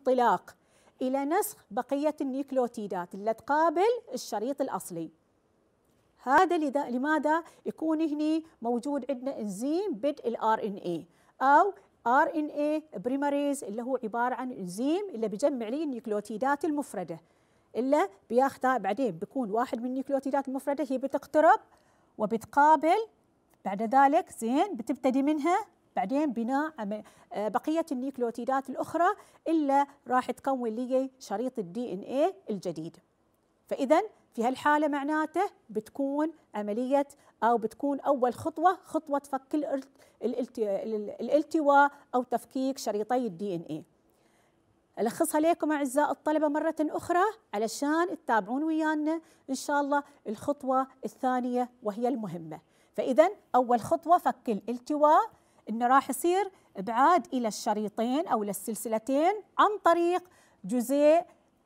انطلاق إلى نسخ بقية النيكلوتيدات اللي تقابل الشريط الأصلي هذا لماذا يكون هني موجود عندنا انزيم بدء الار ان اي او ار ان اي بريماريز اللي هو عباره عن انزيم اللي بيجمع لي النيكلوتيدات المفرده الا بياخذها بعدين بيكون واحد من النيكلوتيدات المفرده هي بتقترب وبتقابل بعد ذلك زين بتبتدي منها بعدين بناء آه، بقيه النيكلوتيدات الاخرى الا راح تكون لي شريط الدي ان اي الجديد فاذا في هالحاله معناته بتكون عمليه او بتكون اول خطوه خطوه فك الالتواء او تفكيك شريطي الدي ان اي الخصها لكم اعزائي الطلبه مره اخرى علشان تتابعون ويانا ان شاء الله الخطوه الثانيه وهي المهمه فاذا اول خطوه فك الالتواء انه راح يصير ابعاد الى الشريطين او للسلسلتين عن طريق جزيء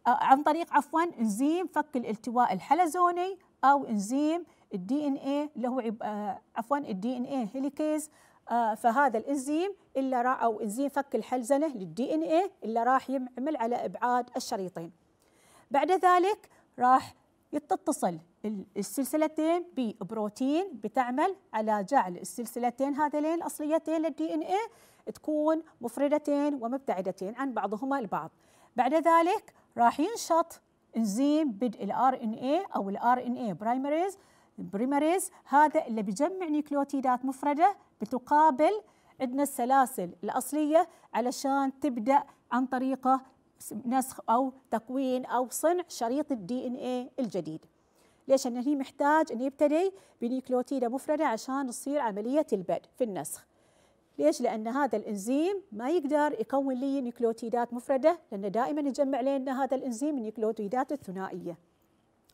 آه، عن طريق عفوا انزيم فك الالتواء الحلزوني او انزيم الدي ان اي اللي هو آه، عفوا الدي ان اي هيليكيز آه، فهذا الانزيم اللي راح او انزيم فك الحلزنه للدي ان اي اللي راح يعمل على ابعاد الشريطين بعد ذلك راح تتصل السلسلتين ببروتين بتعمل على جعل السلسلتين هذين الاصليتين للدي ان اي تكون مفردتين ومبتعدتين عن بعضهما البعض بعد ذلك راح ينشط انزيم بدء الار ان اي او الار ان اي برايمريز بريمريز هذا اللي بيجمع نيوكليوتيدات مفرده بتقابل عندنا السلاسل الاصليه علشان تبدا عن طريقه نسخ او تكوين او صنع شريط الدي ان اي الجديد ليش لانه هي محتاج انه يبتدي بنيكلوتيده مفرده عشان تصير عمليه البدء في النسخ ليش؟ لأن هذا الإنزيم ما يقدر يكون لي نيكلوتيدات مفردة لأنه دائما يجمع لنا هذا الإنزيم النيكلوتيدات الثنائية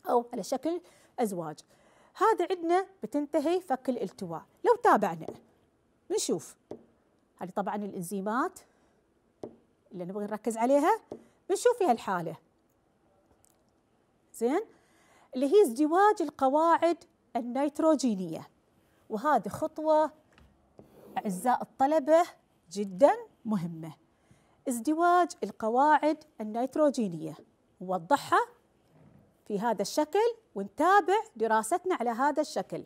أو على شكل أزواج هذا عندنا بتنتهي فك الالتواء لو تابعنا نشوف هذه طبعا الإنزيمات اللي نبغي نركز عليها بنشوف فيها الحالة زين اللي هي ازدواج القواعد النيتروجينية وهذه خطوة أعزاء الطلبة جدا مهمة ازدواج القواعد النيتروجينية ووضحها في هذا الشكل ونتابع دراستنا على هذا الشكل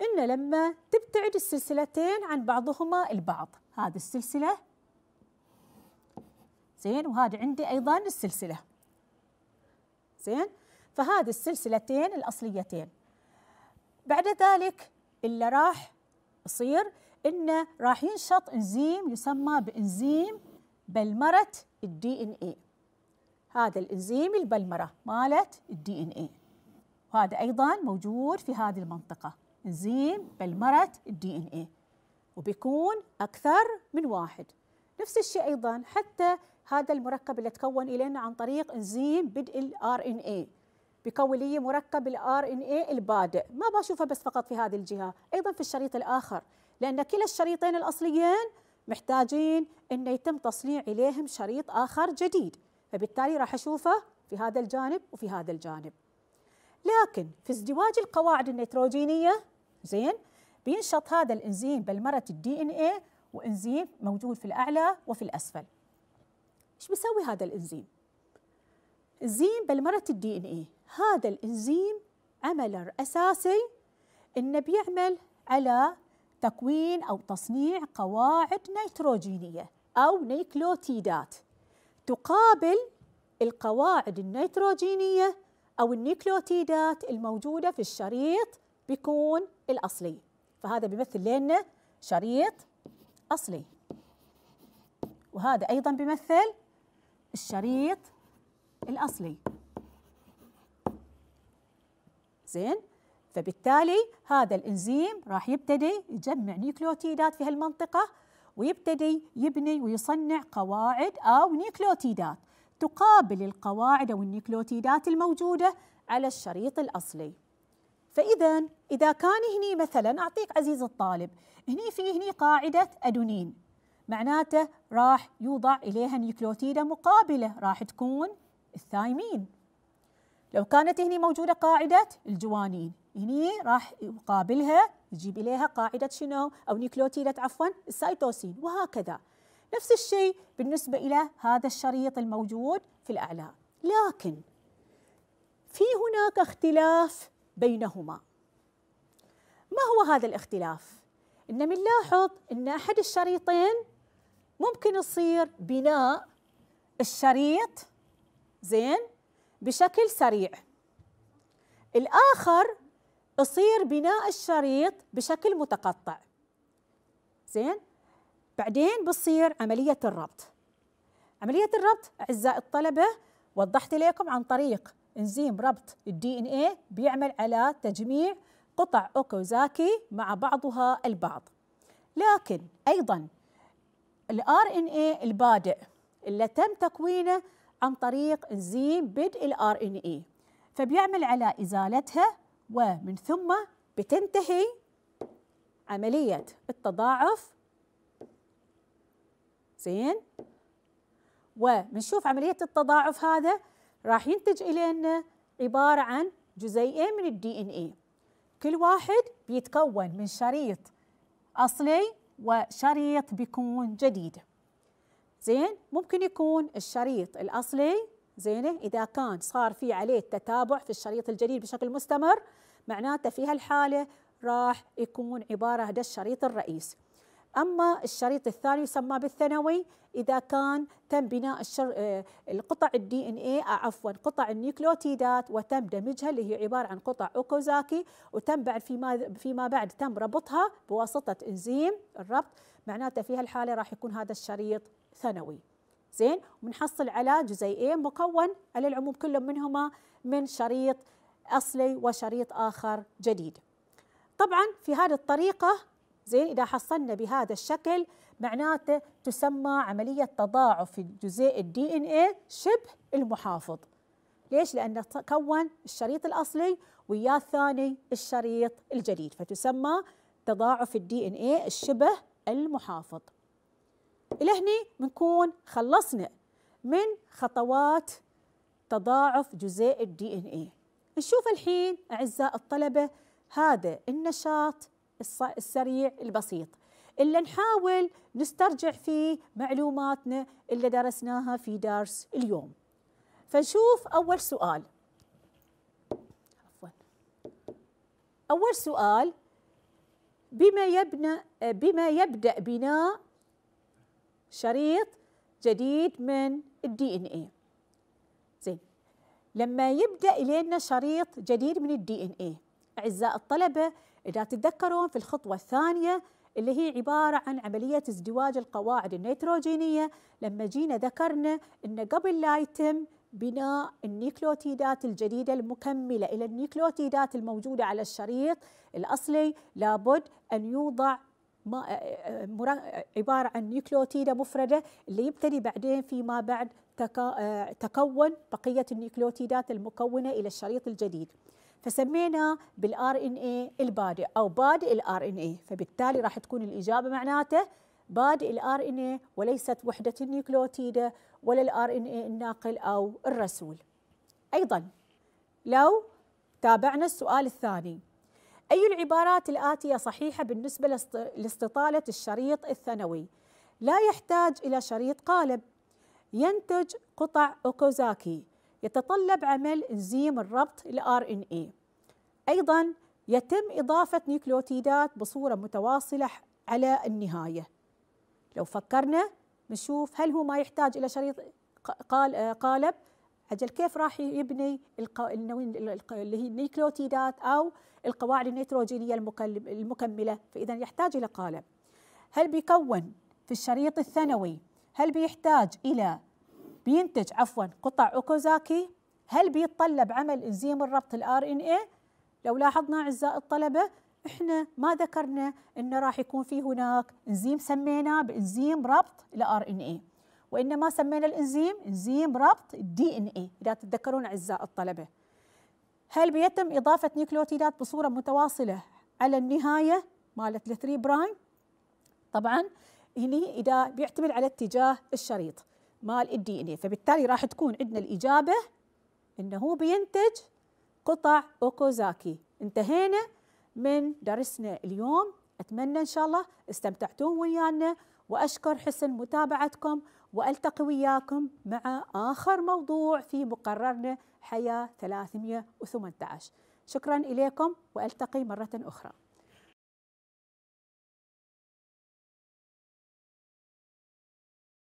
إن لما تبتعد السلسلتين عن بعضهما البعض هذه السلسلة زين وهذا عندي ايضا السلسله زين فهذه السلسلتين الاصليتين بعد ذلك اللي راح يصير انه راح ينشط انزيم يسمى بانزيم بلمره الدي ان اي هذا الانزيم البلمره مالت الدي ان اي وهذا ايضا موجود في هذه المنطقه انزيم بلمره الدي ان اي وبيكون اكثر من واحد نفس الشيء ايضا حتى هذا المركب اللي تكون الينا عن طريق انزيم بدء الار ان اي بيكون لي مركب الار ان اي البادئ ما بشوفه بس فقط في هذه الجهه ايضا في الشريط الاخر لان كلا الشريطين الاصليين محتاجين ان يتم تصنيع اليهم شريط اخر جديد فبالتالي راح اشوفه في هذا الجانب وفي هذا الجانب لكن في ازدواج القواعد النيتروجينيه زين بينشط هذا الانزيم بلمره الدي ان اي وانزيم موجود في الاعلى وفي الاسفل ايش بيسوي هذا الانزيم انزيم بلمرة الدي ان اي هذا الانزيم عمل اساسي انه بيعمل على تكوين او تصنيع قواعد نيتروجينيه او نيكلوتيدات تقابل القواعد النيتروجينيه او النيكلوتيدات الموجوده في الشريط بيكون الاصلي فهذا بيمثل لنا شريط اصلي وهذا ايضا بيمثل الشريط الأصلي زين فبالتالي هذا الإنزيم راح يبتدي يجمع نيوكليوتيدات في هالمنطقة ويبتدي يبني ويصنع قواعد أو نيوكليوتيدات تقابل القواعد أو النيوكليوتيدات الموجودة على الشريط الأصلي فإذا إذا كان هني مثلا أعطيك عزيز الطالب هني في هني قاعدة أدونين معناته راح يوضع إليها نيوكليوتيدة مقابلة راح تكون الثايمين لو كانت هنا موجودة قاعدة الجوانين هنا راح يقابلها يجيب إليها قاعدة شنو أو نيوكليوتيدة عفوا السيتوسين وهكذا نفس الشيء بالنسبة إلى هذا الشريط الموجود في الأعلى لكن في هناك اختلاف بينهما ما هو هذا الاختلاف؟ إن بنلاحظ أن أحد الشريطين ممكن يصير بناء الشريط زين بشكل سريع الآخر يصير بناء الشريط بشكل متقطع زين بعدين بصير عملية الربط عملية الربط أعزائي الطلبة وضحت لكم عن طريق انزيم ربط الدي ان اي بيعمل على تجميع قطع اوكوزاكي مع بعضها البعض لكن ايضا الار ان اي البادئ اللي تم تكوينه عن طريق انزيم بدء الار ان اي فبيعمل على ازالتها ومن ثم بتنتهي عمليه التضاعف زين وبنشوف عمليه التضاعف هذا راح ينتج الينا عباره عن جزيئين من الدي ان اي كل واحد بيتكون من شريط اصلي وشريط بيكون جديد زين ممكن يكون الشريط الأصلي زينه إذا كان صار في عليه تتابع في الشريط الجديد بشكل مستمر معناته في هالحالة راح يكون عبارة هذا الشريط الرئيسي أما الشريط الثاني يسمى بالثانوي إذا كان تم بناء الشر... آه، القطع الدي إن إيه عفوا قطع النيوكليوتيدات وتم دمجها اللي هي عبارة عن قطع أوكوزاكي وتم بعد فيما فيما بعد تم ربطها بواسطة إنزيم الربط معناته في هالحالة راح يكون هذا الشريط ثانوي زين ونحصل على جزيئين مكون على العموم كل منهما من شريط أصلي وشريط آخر جديد طبعا في هذه الطريقة زين اذا حصلنا بهذا الشكل معناته تسمى عمليه تضاعف في جزيء الدي ان اي شبه المحافظ ليش؟ لأنه تكون الشريط الأصلي وياه الثاني الشريط الجديد فتسمى تضاعف الدي ان اي الشبه المحافظ إلى هنا بنكون خلصنا من خطوات تضاعف جزيء الدي ان اي نشوف الحين أعزائي الطلبة هذا النشاط السريع البسيط اللي نحاول نسترجع فيه معلوماتنا اللي درسناها في درس اليوم فنشوف أول سؤال عفوا أول سؤال بما يبنى بما يبدأ بناء شريط جديد من الدي ان اي زين لما يبدأ إلينا شريط جديد من الدي ان اي أعزائي الطلبة إذا تتذكرون في الخطوة الثانية اللي هي عبارة عن عملية ازدواج القواعد النيتروجينية لما جينا ذكرنا أن قبل لا يتم بناء النيكلوتيدات الجديدة المكملة إلى النيكلوتيدات الموجودة على الشريط الأصلي لابد أن يوضع ما آه، آه، عبارة عن نيكلوتيدة مفردة اللي يبتدي بعدين فيما بعد آه، تكون بقية النيكلوتيدات المكونة إلى الشريط الجديد فسمينا بالار ان اي البادئ او بادئ الار ان اي فبالتالي راح تكون الاجابه معناته بادئ الار ان اي وليست وحده النيوكليوتيد ولا الار ان اي الناقل او الرسول. ايضا لو تابعنا السؤال الثاني اي العبارات الاتيه صحيحه بالنسبه لاستطاله الشريط الثانوي؟ لا يحتاج الى شريط قالب ينتج قطع اوكوزاكي يتطلب عمل انزيم الربط ال RNA إيه. أيضا يتم إضافة نيوكليوتيدات بصورة متواصلة على النهاية لو فكرنا نشوف هل هو ما يحتاج إلى شريط آه، قالب أجل كيف راح يبني اللي هي النيوكليوتيدات أو القواعد النيتروجينية المكملة فإذا يحتاج إلى قالب هل بيكون في الشريط الثانوي هل بيحتاج إلى بينتج عفوا قطع اوكوزاكي هل بيتطلب عمل انزيم الربط الار ان اي لو لاحظنا اعزائي الطلبه احنا ما ذكرنا انه راح يكون في هناك انزيم سميناه بانزيم ربط الار ان اي وانما سمينا الانزيم انزيم ربط الدي ان اي اذا تتذكرون اعزائي الطلبه هل بيتم اضافه نيوكليوتيدات بصوره متواصله على النهايه مالت 3 برايم طبعا هني اذا بيعتمد على اتجاه الشريط مال الدي ان اي فبالتالي راح تكون عندنا الاجابه انه هو بينتج قطع اوكوزاكي انتهينا من درسنا اليوم اتمنى ان شاء الله استمتعتم ويانا واشكر حسن متابعتكم والتقي وياكم مع اخر موضوع في مقررنا حياه 318 شكرا اليكم والتقي مره اخرى